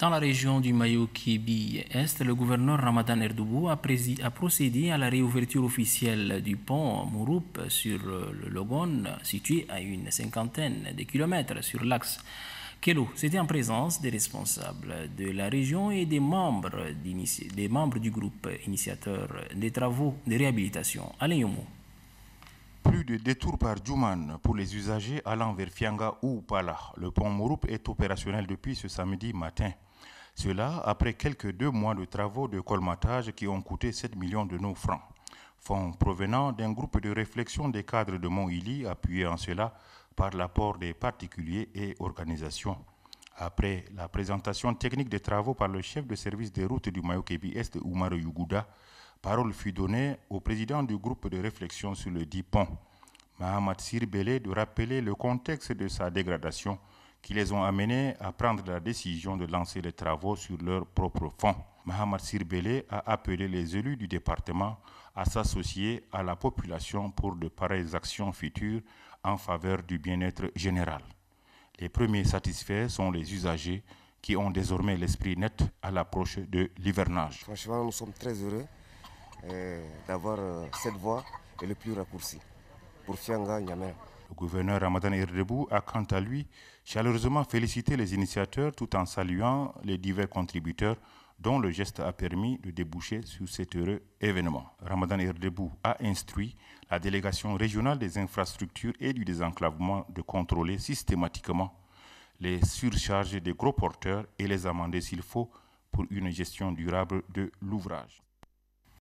Dans la région du Mayo-Kibi Est, le gouverneur Ramadan Erdoubou a, procédé à la réouverture officielle du pont Mouroup sur le Logon, situé à une cinquantaine de kilomètres sur l'axe Kelo. C'était en présence des responsables de la région et des membres, des membres du groupe initiateur des travaux de réhabilitation. Alain Yomou de détour par Djouman pour les usagers allant vers Fianga ou Pala. Le pont Mouroup est opérationnel depuis ce samedi matin. Cela après quelques deux mois de travaux de colmatage qui ont coûté 7 millions de nos francs. Fonds provenant d'un groupe de réflexion des cadres de Mont-Ili, appuyé en cela par l'apport des particuliers et organisations. Après la présentation technique des travaux par le chef de service des routes du Mayokebi Est, Oumar Yuguda, parole fut donnée au président du groupe de réflexion sur le dit pont. Mahamat Sirbele de rappeler le contexte de sa dégradation qui les ont amenés à prendre la décision de lancer les travaux sur leur propre fonds. Mahamat Sirbele a appelé les élus du département à s'associer à la population pour de pareilles actions futures en faveur du bien-être général. Les premiers satisfaits sont les usagers qui ont désormais l'esprit net à l'approche de l'hivernage. Franchement, nous sommes très heureux euh, d'avoir euh, cette voie et le plus raccourci. Le gouverneur Ramadan Erdebou a quant à lui chaleureusement félicité les initiateurs tout en saluant les divers contributeurs dont le geste a permis de déboucher sur cet heureux événement. Ramadan Erdebou a instruit la délégation régionale des infrastructures et du désenclavement de contrôler systématiquement les surcharges des gros porteurs et les amender s'il faut pour une gestion durable de l'ouvrage.